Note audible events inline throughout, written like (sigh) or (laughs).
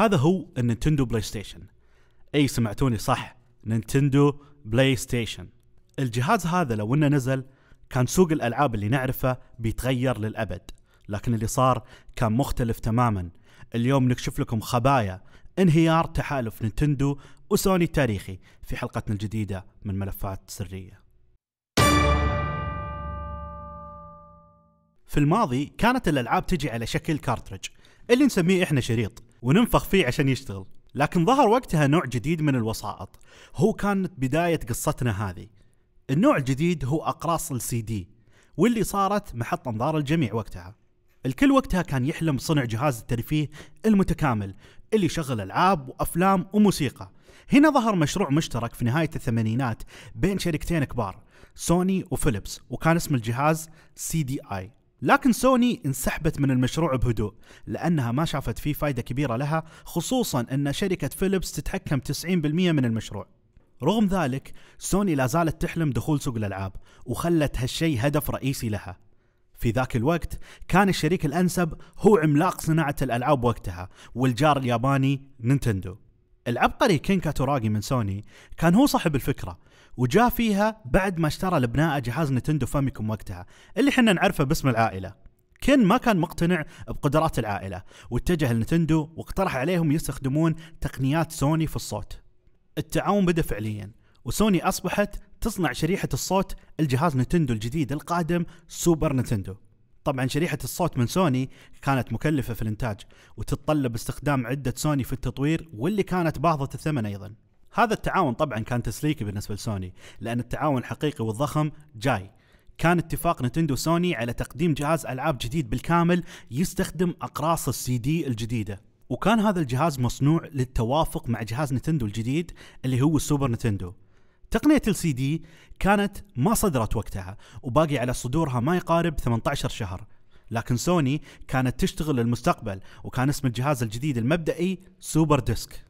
هذا هو النينتندو بلاي ستيشن اي سمعتوني صح نينتندو بلاي ستيشن الجهاز هذا لو انه نزل كان سوق الالعاب اللي نعرفه بيتغير للابد لكن اللي صار كان مختلف تماما اليوم نكشف لكم خبايا انهيار تحالف نينتندو وسوني التاريخي في حلقتنا الجديده من ملفات سريه في الماضي كانت الالعاب تجي على شكل كارترج اللي نسميه احنا شريط وننفخ فيه عشان يشتغل لكن ظهر وقتها نوع جديد من الوسائط هو كانت بداية قصتنا هذه النوع الجديد هو أقراص السي دي واللي صارت محط انظار الجميع وقتها الكل وقتها كان يحلم بصنع جهاز الترفيه المتكامل اللي يشغل العاب وافلام وموسيقى هنا ظهر مشروع مشترك في نهاية الثمانينات بين شركتين كبار سوني وفيليبس وكان اسم الجهاز سي دي اي لكن سوني انسحبت من المشروع بهدوء لأنها ما شافت فيه فايدة كبيرة لها خصوصا أن شركة فيليبس تتحكم 90% من المشروع رغم ذلك سوني لا زالت تحلم دخول سوق الألعاب وخلت هالشيء هدف رئيسي لها في ذاك الوقت كان الشريك الأنسب هو عملاق صناعة الألعاب وقتها والجار الياباني نينتندو العبقري كين كاتوراغي من سوني كان هو صاحب الفكرة وجاء فيها بعد ما اشترى لبناء جهاز نتندو فاميكوم وقتها اللي حنا نعرفه باسم العائلة كن ما كان مقتنع بقدرات العائلة واتجه لنتندو واقترح عليهم يستخدمون تقنيات سوني في الصوت التعاون بدأ فعليا وسوني أصبحت تصنع شريحة الصوت الجهاز نتندو الجديد القادم سوبر نتندو طبعا شريحة الصوت من سوني كانت مكلفة في الإنتاج وتتطلب استخدام عدة سوني في التطوير واللي كانت باهظة الثمن أيضا هذا التعاون طبعا كان تسليكي بالنسبه لسوني لان التعاون الحقيقي والضخم جاي كان اتفاق نتندو سوني على تقديم جهاز العاب جديد بالكامل يستخدم اقراص السي دي الجديده وكان هذا الجهاز مصنوع للتوافق مع جهاز نتندو الجديد اللي هو السوبر نتندو تقنية السي دي كانت ما صدرت وقتها وباقي على صدورها ما يقارب 18 شهر لكن سوني كانت تشتغل للمستقبل وكان اسم الجهاز الجديد المبدئي سوبر ديسك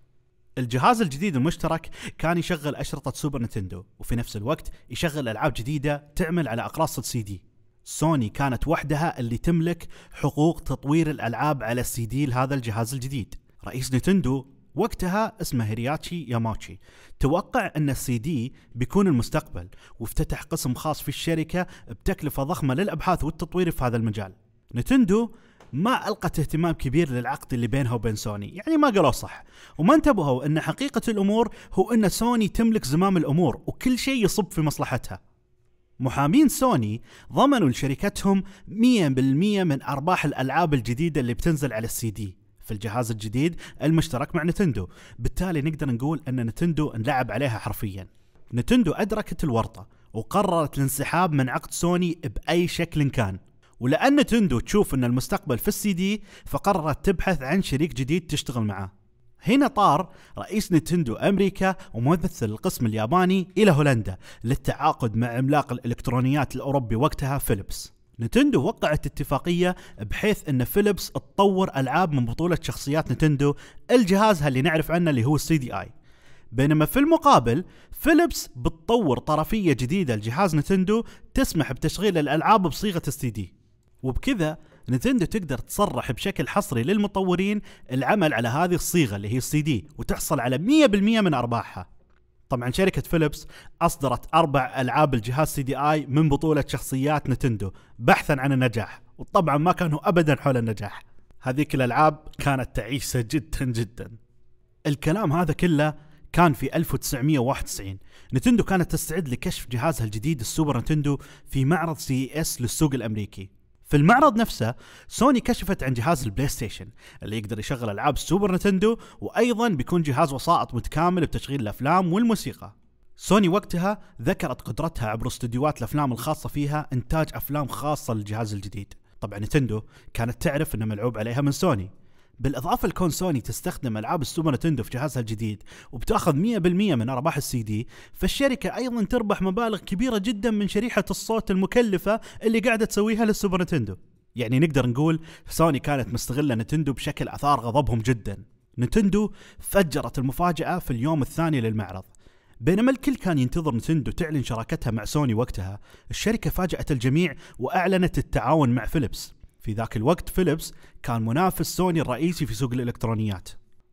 الجهاز الجديد المشترك كان يشغل أشرطة سوبر نتندو وفي نفس الوقت يشغل ألعاب جديدة تعمل على أقراص السي دي سوني كانت وحدها اللي تملك حقوق تطوير الألعاب على السي دي لهذا الجهاز الجديد رئيس نتندو وقتها اسمه هرياتشي ياماتشي توقع ان السي دي بيكون المستقبل وافتتح قسم خاص في الشركه بتكلفه ضخمه للابحاث والتطوير في هذا المجال نتندو ما القت اهتمام كبير للعقد اللي بينها وبين سوني يعني ما قالوا صح وما انتبهوا ان حقيقه الامور هو ان سوني تملك زمام الامور وكل شيء يصب في مصلحتها محامين سوني ضمنوا لشركتهم 100% من ارباح الالعاب الجديده اللي بتنزل على السي دي في الجهاز الجديد المشترك مع نتندو بالتالي نقدر نقول ان نتندو انلعب عليها حرفيا نتندو ادركت الورطه وقررت الانسحاب من عقد سوني باي شكل كان ولأن نتندو تشوف أن المستقبل في السي دي فقررت تبحث عن شريك جديد تشتغل معاه هنا طار رئيس نتندو أمريكا وممثل القسم الياباني إلى هولندا للتعاقد مع عملاق الإلكترونيات الأوروبي وقتها فيليبس نتندو وقعت اتفاقية بحيث ان فيليبس تطور العاب من بطولة شخصيات نتندو الجهازها اللي نعرف عنه اللي هو السي دي اي بينما في المقابل فيليبس بتطور طرفية جديدة لجهاز نتندو تسمح بتشغيل الالعاب بصيغة السي دي وبكذا نتندو تقدر تصرح بشكل حصري للمطورين العمل على هذه الصيغه اللي هي السي دي وتحصل على 100% من ارباحها. طبعا شركه فيليبس اصدرت اربع العاب الجهاز سي دي اي من بطوله شخصيات نتندو بحثا عن النجاح، وطبعا ما كانوا ابدا حول النجاح. هذيك الالعاب كانت تعيسه (laughs) جدا جدا. الكلام هذا كله كان في 1991 نتندو كانت تستعد لكشف جهازها الجديد السوبر نتندو في معرض سي اس e للسوق الامريكي في المعرض نفسه سوني كشفت عن جهاز البلاي ستيشن اللي يقدر يشغل العاب سوبر نتندو وايضا بيكون جهاز وسائط متكامل بتشغيل الافلام والموسيقى سوني وقتها ذكرت قدرتها عبر استديوهات الافلام الخاصه فيها انتاج افلام خاصه للجهاز الجديد طبعا نتندو كانت تعرف انه ملعوب عليها من سوني بالاضافه لكون سوني تستخدم العاب السوبر نتندو في جهازها الجديد وبتاخذ 100% من ارباح السي دي فالشركه ايضا تربح مبالغ كبيره جدا من شريحه الصوت المكلفه اللي قاعده تسويها للسوبر نتندو يعني نقدر نقول سوني كانت مستغله نتندو بشكل اثار غضبهم جدا نتندو فجرت المفاجاه في اليوم الثاني للمعرض بينما الكل كان ينتظر نتندو تعلن شراكتها مع سوني وقتها الشركه فاجات الجميع واعلنت التعاون مع فيليبس في ذاك الوقت فيليبس كان منافس سوني الرئيسي في سوق الإلكترونيات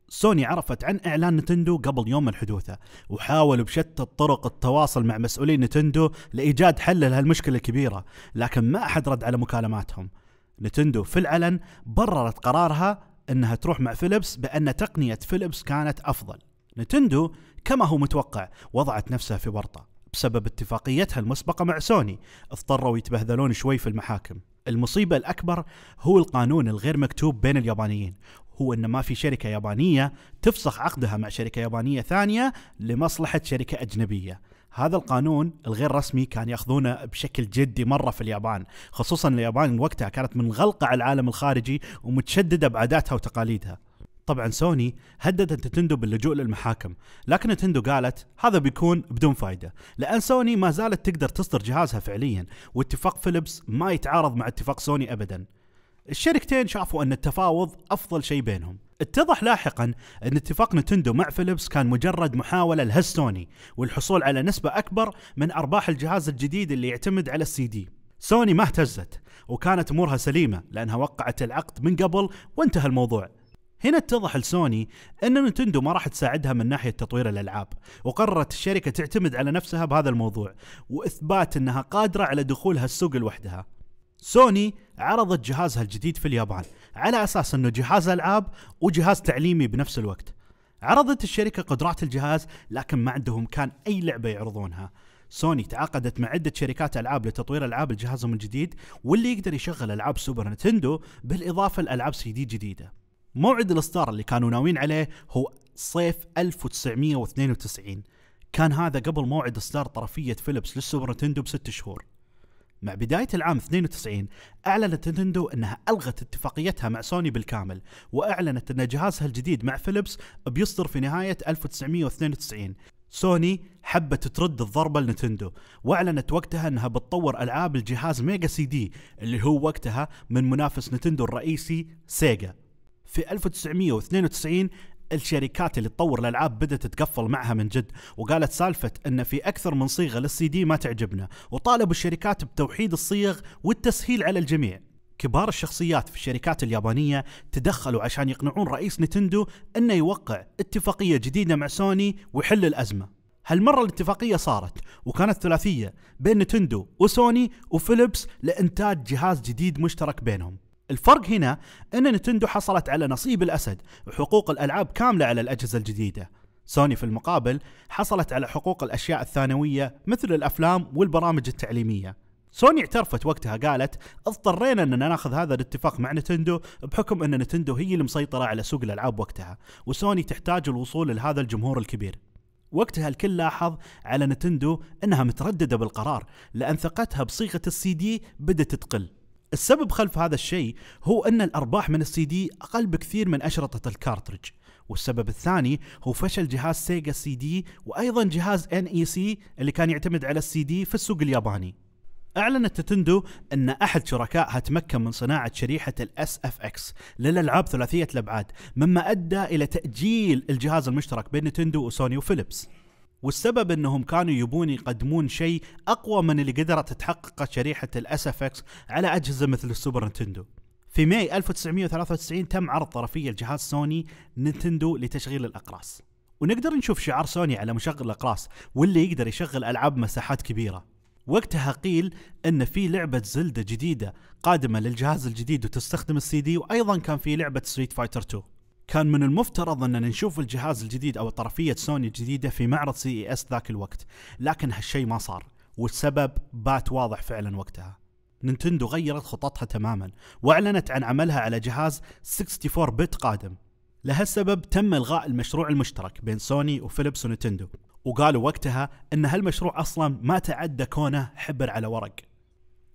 سوني عرفت عن إعلان نتندو قبل يوم من حدوثه وحاولوا بشتى الطرق التواصل مع مسؤولين نتندو لإيجاد حل لهالمشكلة الكبيرة لكن ما أحد رد على مكالماتهم نتندو في العلن بررت قرارها أنها تروح مع فيليبس بأن تقنية فيليبس كانت أفضل نتندو كما هو متوقع وضعت نفسها في ورطة بسبب اتفاقيتها المسبقة مع سوني اضطروا يتبهذلون شوي في المحاكم المصيبة الأكبر هو القانون الغير مكتوب بين اليابانيين هو أن ما في شركة يابانية تفسخ عقدها مع شركة يابانية ثانية لمصلحة شركة أجنبية هذا القانون الغير رسمي كان ياخذونه بشكل جدي مره في اليابان، خصوصا اليابان وقتها كانت منغلقه على العالم الخارجي ومتشدده بعاداتها وتقاليدها. طبعا سوني هددت نتندو باللجوء للمحاكم لكن نتندو قالت هذا بيكون بدون فائدة لأن سوني ما زالت تقدر تصدر جهازها فعليا واتفاق فيلبس ما يتعارض مع اتفاق سوني أبدا الشركتين شافوا أن التفاوض أفضل شيء بينهم اتضح لاحقا ان اتفاق نتندو مع فيليبس كان مجرد محاوله لهز سوني والحصول على نسبه اكبر من ارباح الجهاز الجديد اللي يعتمد على السي دي. سوني ما اهتزت وكانت امورها سليمه لانها وقعت العقد من قبل وانتهى الموضوع. هنا اتضح لسوني ان نتندو ما راح تساعدها من ناحيه تطوير الالعاب، وقررت الشركه تعتمد على نفسها بهذا الموضوع، واثبات انها قادره على دخول هالسوق لوحدها. سوني عرضت جهازها الجديد في اليابان على اساس انه جهاز العاب وجهاز تعليمي بنفس الوقت. عرضت الشركه قدرات الجهاز لكن ما عندهم كان اي لعبه يعرضونها. سوني تعاقدت مع عدة شركات ألعاب لتطوير ألعاب لجهازهم الجديد واللي يقدر يشغل ألعاب سوبر نتندو بالإضافة لألعاب سي دي جديدة موعد الاصدار اللي كانوا ناويين عليه هو صيف 1992 كان هذا قبل موعد اصدار طرفيه فيلبس للسوبر نتندو بست شهور مع بداية العام 92 أعلنت نتندو أنها ألغت اتفاقيتها مع سوني بالكامل وأعلنت أن جهازها الجديد مع فيلبس بيصدر في نهاية 1992 سوني حبت ترد الضربة لنتندو وأعلنت وقتها أنها بتطور ألعاب الجهاز ميجا سي دي اللي هو وقتها من منافس نتندو الرئيسي سيجا في 1992 الشركات اللي تطور الالعاب بدات تقفل معها من جد وقالت سالفه ان في اكثر من صيغه للسي دي ما تعجبنا وطالبوا الشركات بتوحيد الصيغ والتسهيل على الجميع كبار الشخصيات في الشركات اليابانية تدخلوا عشان يقنعون رئيس نتندو أنه يوقع اتفاقية جديدة مع سوني ويحل الأزمة هالمرة الاتفاقية صارت وكانت ثلاثية بين نتندو وسوني وفيليبس لإنتاج جهاز جديد مشترك بينهم الفرق هنا أن نتندو حصلت على نصيب الأسد وحقوق الألعاب كاملة على الأجهزة الجديدة سوني في المقابل حصلت على حقوق الأشياء الثانوية مثل الأفلام والبرامج التعليمية سوني اعترفت وقتها قالت اضطرينا اننا ناخذ هذا الاتفاق مع نتندو بحكم ان نتندو هي المسيطرة على سوق الالعاب وقتها وسوني تحتاج الوصول لهذا الجمهور الكبير وقتها الكل لاحظ على نتندو انها مترددة بالقرار لان ثقتها بصيغة السي دي بدأت تقل السبب خلف هذا الشيء هو أن الأرباح من السي دي أقل بكثير من أشرطة الكارترج والسبب الثاني هو فشل جهاز سيجا سي دي وأيضا جهاز ان اي سي اللي كان يعتمد على السي دي في السوق الياباني أعلنت تتندو أن أحد شركائها تمكن من صناعة شريحة الاس اف اكس للألعاب ثلاثية الأبعاد مما أدى إلى تأجيل الجهاز المشترك بين نتندو وسوني وفيليبس والسبب انهم كانوا يبون يقدمون شيء اقوى من اللي قدرت تحققه شريحه الاس اف اكس على اجهزه مثل السوبر نتندو. في ماي 1993 تم عرض طرفيه لجهاز سوني نينتندو لتشغيل الاقراص. ونقدر نشوف شعار سوني على مشغل الاقراص واللي يقدر يشغل العاب مساحات كبيره. وقتها قيل ان في لعبه زلده جديده قادمه للجهاز الجديد وتستخدم السي دي وايضا كان في لعبه ستريت فايتر 2. كان من المفترض اننا نشوف الجهاز الجديد او طرفيه سوني الجديده في معرض سي اي اس ذاك الوقت، لكن هالشيء ما صار، والسبب بات واضح فعلا وقتها. نينتندو غيرت خططها تماما، واعلنت عن عملها على جهاز 64 بت قادم. لهالسبب تم الغاء المشروع المشترك بين سوني وفيليبس ونينتندو، وقالوا وقتها ان هالمشروع اصلا ما تعدى كونه حبر على ورق.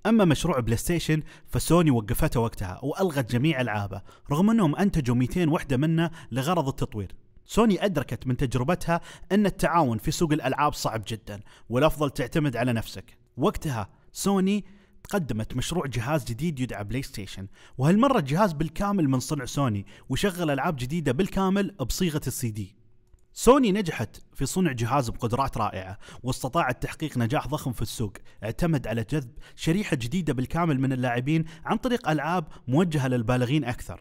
أما مشروع بلاي ستيشن فسوني وقفته وقتها وألغت جميع ألعابه رغم أنهم أنتجوا 200 وحدة منه لغرض التطوير سوني أدركت من تجربتها أن التعاون في سوق الألعاب صعب جدا والأفضل تعتمد على نفسك وقتها سوني قدمت مشروع جهاز جديد يدعى بلاي ستيشن وهالمرة الجهاز بالكامل من صنع سوني وشغل ألعاب جديدة بالكامل بصيغة السي دي سوني نجحت في صنع جهاز بقدرات رائعة واستطاعت تحقيق نجاح ضخم في السوق اعتمد على جذب شريحة جديدة بالكامل من اللاعبين عن طريق ألعاب موجهة للبالغين أكثر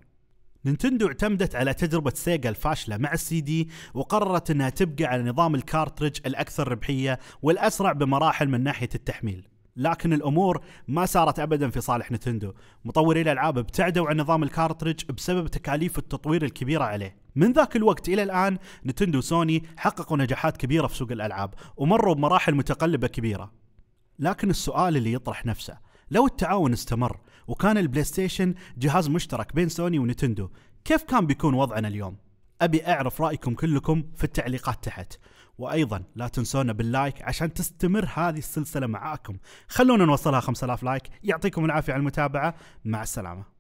نينتندو اعتمدت على تجربة سيجا الفاشلة مع السي دي وقررت انها تبقى على نظام الكارترج الاكثر ربحية والاسرع بمراحل من ناحية التحميل لكن الامور ما سارت ابدا في صالح نتندو مطوري الالعاب ابتعدوا عن نظام الكارتريج بسبب تكاليف التطوير الكبيره عليه من ذاك الوقت الى الان نتندو وسوني حققوا نجاحات كبيره في سوق الالعاب ومروا بمراحل متقلبه كبيره لكن السؤال اللي يطرح نفسه لو التعاون استمر وكان البلاي ستيشن جهاز مشترك بين سوني ونتندو كيف كان بيكون وضعنا اليوم أبي أعرف رأيكم كلكم في التعليقات تحت وأيضا لا تنسونا باللايك عشان تستمر هذه السلسلة معاكم خلونا نوصلها 5000 لايك يعطيكم العافية على المتابعة مع السلامة